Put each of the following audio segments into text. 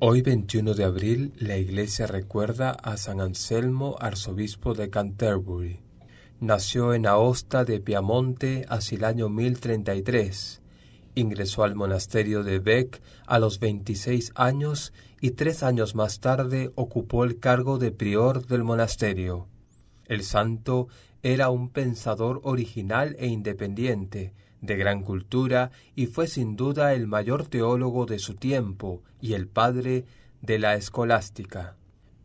Hoy 21 de abril la iglesia recuerda a San Anselmo, arzobispo de Canterbury. Nació en Aosta de Piamonte hacia el año 1033. Ingresó al monasterio de Bec a los 26 años y tres años más tarde ocupó el cargo de prior del monasterio. El santo era un pensador original e independiente, de gran cultura, y fue sin duda el mayor teólogo de su tiempo y el padre de la escolástica.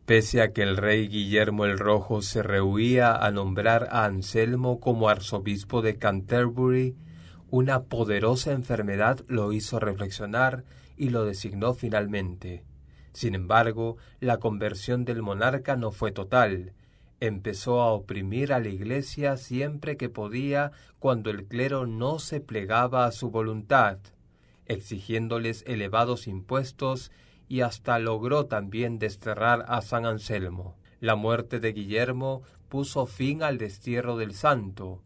Pese a que el rey Guillermo el Rojo se rehuía a nombrar a Anselmo como arzobispo de Canterbury, una poderosa enfermedad lo hizo reflexionar y lo designó finalmente. Sin embargo, la conversión del monarca no fue total, Empezó a oprimir a la Iglesia siempre que podía cuando el clero no se plegaba a su voluntad, exigiéndoles elevados impuestos y hasta logró también desterrar a San Anselmo. La muerte de Guillermo puso fin al destierro del santo.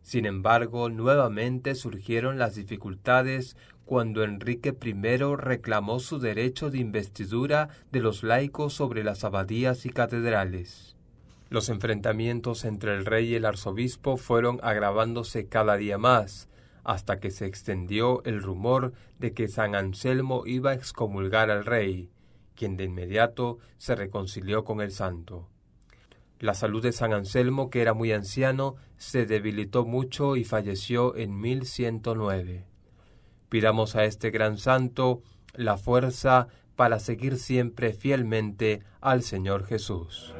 Sin embargo, nuevamente surgieron las dificultades cuando Enrique I reclamó su derecho de investidura de los laicos sobre las abadías y catedrales. Los enfrentamientos entre el rey y el arzobispo fueron agravándose cada día más, hasta que se extendió el rumor de que San Anselmo iba a excomulgar al rey, quien de inmediato se reconcilió con el santo. La salud de San Anselmo, que era muy anciano, se debilitó mucho y falleció en 1109. Pidamos a este gran santo la fuerza para seguir siempre fielmente al Señor Jesús.